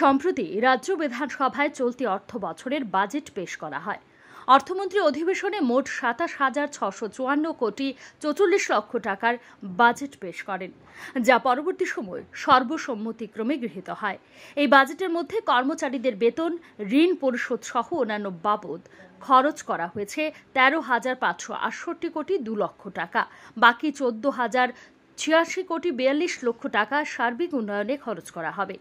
সম্প্রতি রাজ্য বিধানসভায় চলতি অর্থ বছরের বাজেট পেশ করা হয় অর্থমন্ত্রী অধিবেশনে মোট সাতাশ হাজার ছশো চুয়ান্ন কোটি চৌচল্লিশ লক্ষ টাকার বাজেট পেশ করেন যা পরবর্তী সময় সর্বসম্মতিক্রমে গৃহীত হয় এই বাজেটের মধ্যে কর্মচারীদের বেতন ঋণ পরিশোধ সহ অন্যান্য বাবদ খরচ করা হয়েছে তেরো হাজার পাঁচশো আটষট্টি কোটি দু লক্ষ টাকা বাকি চোদ্দ হাজার ছিয়াশি কোটি বিয়াল্লিশ লক্ষ টাকা সার্বিক উন্নয়নে খরচ করা হবে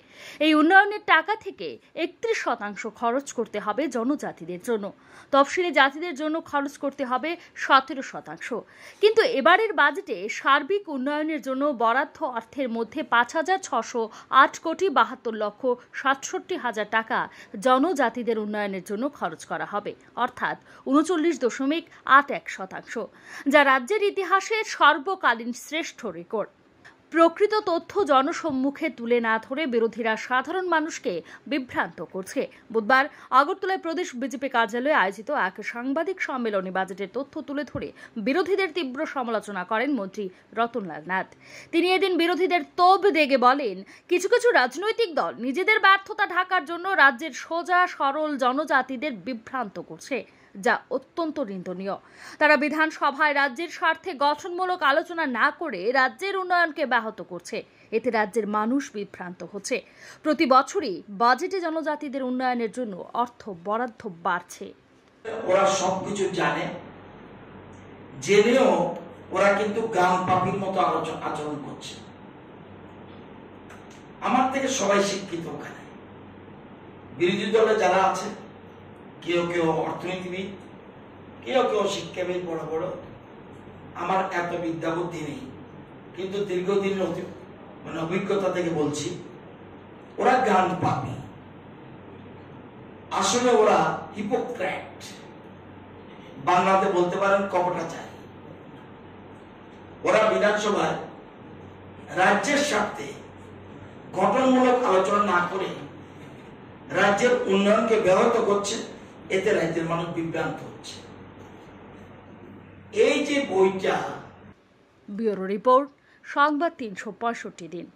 এই উন্নয়নের টাকা থেকে একত্রিশ শতাংশ খরচ করতে হবে জনজাতিদের জন্য তফসিলি জাতিদের জন্য খরচ করতে হবে সতেরো শতাংশ কিন্তু এবারের বাজেটে সার্বিক উন্নয়নের জন্য বরাদ্দ অর্থের মধ্যে পাঁচ হাজার ছশো আট কোটি বাহাত্তর লক্ষ সাতষট্টি হাজার টাকা জনজাতিদের উন্নয়নের জন্য খরচ করা হবে অর্থাৎ উনচল্লিশ দশমিক আট এক শতাংশ যা রাজ্যের ইতিহাসের সর্বকালীন শ্রেষ্ঠ record. প্রকৃত তথ্য জনসম্মুখে তুলে না ধরে বিরোধীরা সাধারণ মানুষকে বিভ্রান্ত করছে বুধবার আগরতলায় প্রদেশ বিজেপি কার্যালয়ে আয়োজিত এক সাংবাদিক সম্মেলনে বাজেটের তথ্য তুলে ধরে বিরোধীদের তীব্র সমালোচনা করেন মন্ত্রী রতনলাল নাথ তিনি এদিন বিরোধীদের তোপ দেগে বলেন কিছু কিছু রাজনৈতিক দল নিজেদের ব্যর্থতা ঢাকার জন্য রাজ্যের সোজা সরল জনজাতিদের বিভ্রান্ত করছে যা অত্যন্ত নিন্দনীয় তারা বিধানসভায় রাজ্যের স্বার্থে গঠনমূলক আলোচনা না করে রাজ্যের উন্নয়নকে ব্যাহত করছে এতে রাজ্যের মানুষ বিভ্রান্ত হচ্ছে প্রতি বছরই বাজেটে জনজাতিদের উন্নয়নের জন্য অর্থ বরাদ্দ বাড়ছে ওরা সবকিছু জানে জেনেও ওরা কিন্তু গ্রাম পাপির মতো আচরণ করছে আমার থেকে সবাই শিক্ষিত ওখানে বিরোধী দলে যারা আছে কেউ কেউ অর্থনীতিবিদ কেউ কেউ শিক্ষাবিদ বড় বড় আমার এত বিদ্যাবুদ্ধি নেই কিন্তু দীর্ঘদিন মানে অভিজ্ঞতা থেকে বলছি ওরা গান পাবে আসলে ওরা হিপোক্রাট বাংলাতে বলতে পারেন কপটা কপটাচারী ওরা বিধানসভায় রাজ্যের স্বার্থে গঠনমূলক আলোচনা না করে রাজ্যের উন্নয়নকে ব্যাহত করছে এতে রাজ্যের মানুষ বিভ্রান্ত হচ্ছে এই যে বইটা ব্যুরো রিপোর্ট সংবাদ তিনশো পঁয়ষট্টি দিন